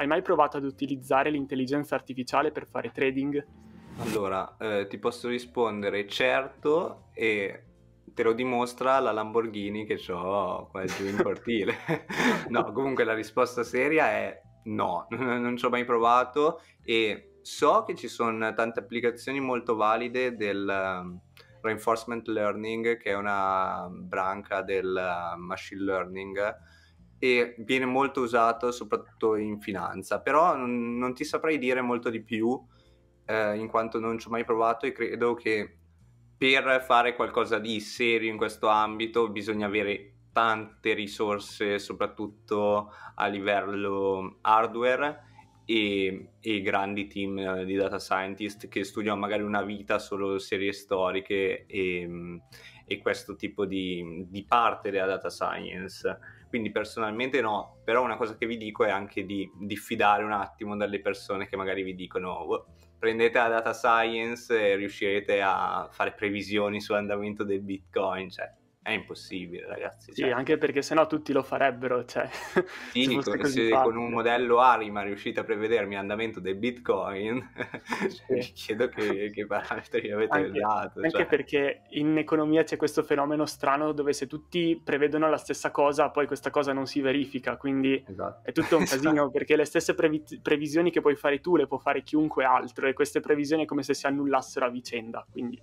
Hai mai provato ad utilizzare l'intelligenza artificiale per fare trading? Allora, eh, ti posso rispondere certo e te lo dimostra la Lamborghini che ho qua giù in cortile. no, comunque la risposta seria è no, non ci ho mai provato e so che ci sono tante applicazioni molto valide del ehm, reinforcement learning che è una branca del eh, machine learning e viene molto usato soprattutto in finanza, però non, non ti saprei dire molto di più eh, in quanto non ci ho mai provato e credo che per fare qualcosa di serio in questo ambito bisogna avere tante risorse soprattutto a livello hardware e, e grandi team eh, di data scientist che studiano magari una vita solo serie storiche e, e questo tipo di, di parte della data science quindi personalmente no, però una cosa che vi dico è anche di diffidare un attimo dalle persone che magari vi dicono prendete la data science e riuscirete a fare previsioni sull'andamento del Bitcoin, cioè è impossibile, ragazzi. Sì, cioè. anche perché sennò tutti lo farebbero. Cioè, sì, con, se con un modello ARIMA riuscite a prevedermi l'andamento del Bitcoin, cioè, sì. chiedo che, che, parametri avete anche, dato. Anche cioè. perché in economia c'è questo fenomeno strano dove se tutti prevedono la stessa cosa, poi questa cosa non si verifica. Quindi esatto. è tutto un casino esatto. perché le stesse previ- previsioni che puoi fare tu le può fare chiunque altro e queste previsioni è come se si annullassero a vicenda. Quindi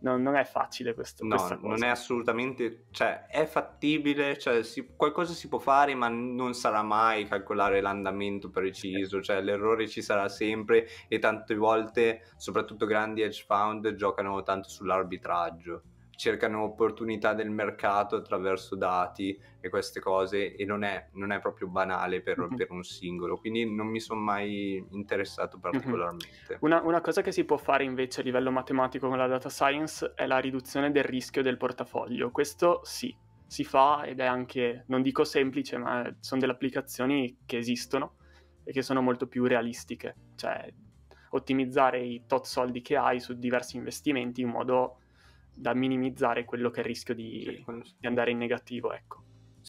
non, non è facile questo. No, non è assolutamente, cioè è fattibile, cioè, si, qualcosa si può fare, ma non sarà mai calcolare l'andamento preciso, cioè l'errore ci sarà sempre e tante volte, soprattutto grandi hedge fund, giocano tanto sull'arbitraggio cercano opportunità del mercato attraverso dati e queste cose e non è, non è proprio banale per, mm-hmm. per, un singolo, quindi non mi sono mai interessato particolarmente. Una, una, cosa che si può fare invece a livello matematico con la data science è la riduzione del rischio del portafoglio, questo sì, si fa ed è anche, non dico semplice, ma sono delle applicazioni che esistono e che sono molto più realistiche, cioè ottimizzare i tot soldi che hai su diversi investimenti in modo da minimizzare quello che è il rischio di, sì. di andare in negativo, ecco.